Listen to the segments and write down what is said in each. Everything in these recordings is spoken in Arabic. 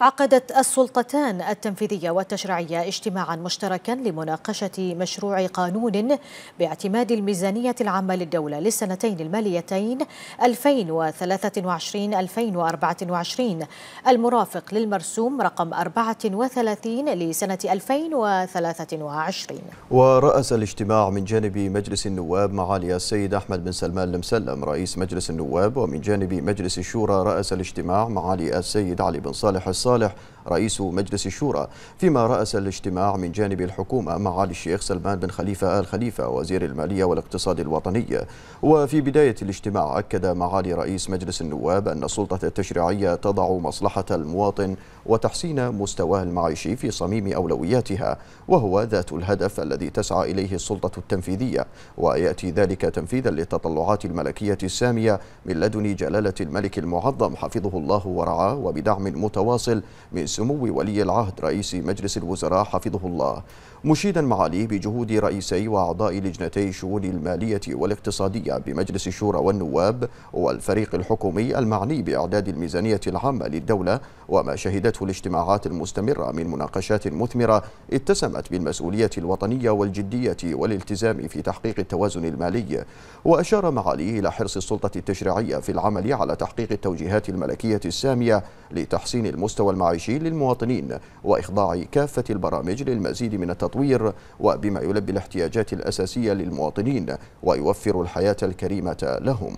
عقدت السلطتان التنفيذيه والتشريعيه اجتماعا مشتركا لمناقشه مشروع قانون باعتماد الميزانيه العامه للدوله للسنتين الماليتين 2023 2024 المرافق للمرسوم رقم 34 لسنه 2023 وراس الاجتماع من جانب مجلس النواب معالي السيد احمد بن سلمان المسلم رئيس مجلس النواب ومن جانب مجلس الشورى راس الاجتماع معالي السيد علي بن صالح الصالح صالح رئيس مجلس الشورى فيما رأس الاجتماع من جانب الحكومة معالي الشيخ سلمان بن خليفة آل خليفة وزير المالية والاقتصاد الوطني وفي بداية الاجتماع أكد معالي رئيس مجلس النواب أن السلطة التشريعية تضع مصلحة المواطن وتحسين مستواه المعيشي في صميم أولوياتها وهو ذات الهدف الذي تسعى إليه السلطة التنفيذية ويأتي ذلك تنفيذا للتطلعات الملكية السامية من لدن جلالة الملك المعظم حفظه الله ورعاه وبدعم متواصل من سمو ولي العهد رئيس مجلس الوزراء حفظه الله مشيدا معاليه بجهود رئيسي وأعضاء لجنتي الشؤون المالية والاقتصادية بمجلس الشورى والنواب والفريق الحكومي المعني بإعداد الميزانية العامة للدولة وما شهدته الاجتماعات المستمرة من مناقشات مثمرة اتسمت بالمسؤولية الوطنية والجدية والالتزام في تحقيق التوازن المالي وأشار معاليه إلى حرص السلطة التشريعية في العمل على تحقيق التوجيهات الملكية السامية لتحسين المستوى المعيشي للمواطنين وإخضاع كافة البرامج للمزيد من التطوير وبما يلبي الاحتياجات الأساسية للمواطنين ويوفر الحياة الكريمة لهم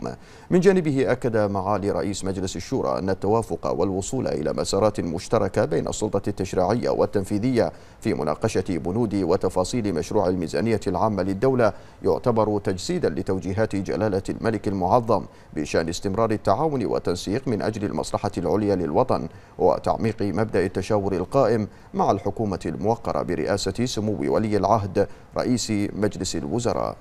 من جانبه أكد معالي رئيس مجلس الشورى أن التوافق والوصول إلى مسارات مشتركة بين السلطة التشريعية والتنفيذية في مناقشة بنود وتفاصيل مشروع الميزانية العامة للدولة يعتبر تجسيدا لتوجيهات جلالة الملك المعظم بشأن استمرار التعاون والتنسيق من أجل المصلحة العليا للوطن وتعميق مبدأ التشاور القائم مع الحكومة الموقرة برئاسة سمو ولي العهد رئيس مجلس الوزراء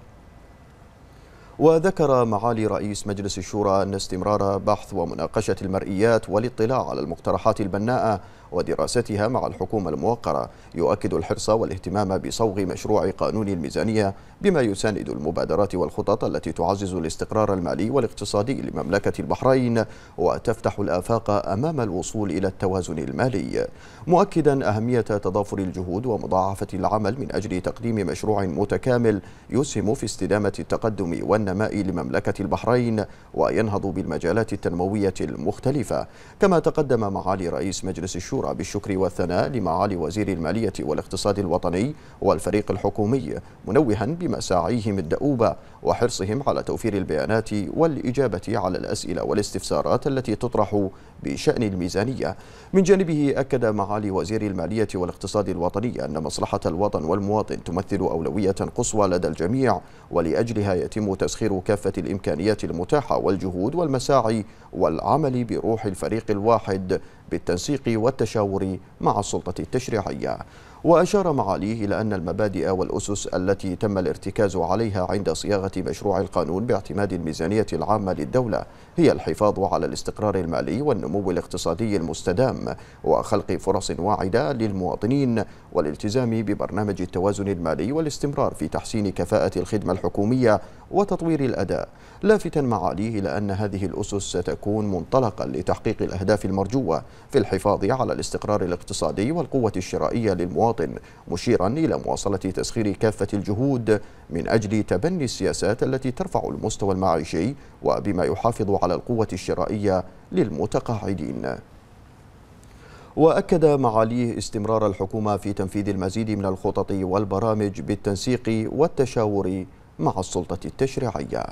وذكر معالي رئيس مجلس الشورى أن استمرار بحث ومناقشة المرئيات والاطلاع على المقترحات البناءة ودراستها مع الحكومة الموقرة يؤكد الحرص والاهتمام بصوغ مشروع قانون الميزانية بما يساند المبادرات والخطط التي تعزز الاستقرار المالي والاقتصادي لمملكة البحرين وتفتح الآفاق أمام الوصول إلى التوازن المالي مؤكدا أهمية تضافر الجهود ومضاعفة العمل من أجل تقديم مشروع متكامل يسهم في استدامة التقدم والنماء لمملكة البحرين وينهض بالمجالات التنموية المختلفة كما تقدم معالي رئيس مجلس الشورى الشورى بالشكر والثناء لمعالي وزير المالية والاقتصاد الوطني والفريق الحكومي منوها بمساعيهم الدؤوبة وحرصهم على توفير البيانات والإجابة على الأسئلة والاستفسارات التي تطرح بشأن الميزانية من جانبه أكد معالي وزير المالية والاقتصاد الوطني أن مصلحة الوطن والمواطن تمثل أولوية قصوى لدى الجميع ولأجلها يتم تسخير كافة الإمكانيات المتاحة والجهود والمساعي والعمل بروح الفريق الواحد بالتنسيق والتشاور مع السلطة التشريعية وأشار معاليه إلى أن المبادئ والأسس التي تم الارتكاز عليها عند صياغة مشروع القانون باعتماد الميزانية العامة للدولة هي الحفاظ على الاستقرار المالي والنمو الاقتصادي المستدام وخلق فرص واعدة للمواطنين والالتزام ببرنامج التوازن المالي والاستمرار في تحسين كفاءة الخدمة الحكومية وتطوير الأداء لافتا معاليه إلى أن هذه الأسس ستكون منطلقا لتحقيق الأهداف المرجوة في الحفاظ على الاستقرار الاقتصادي والقوة الشرائية للمواطن مشيرا إلى مواصلة تسخير كافة الجهود من أجل تبني السياسات التي ترفع المستوى المعيشي وبما يحافظ على القوة الشرائية للمتقاعدين وأكد معاليه استمرار الحكومة في تنفيذ المزيد من الخطط والبرامج بالتنسيق والتشاور مع السلطة التشريعية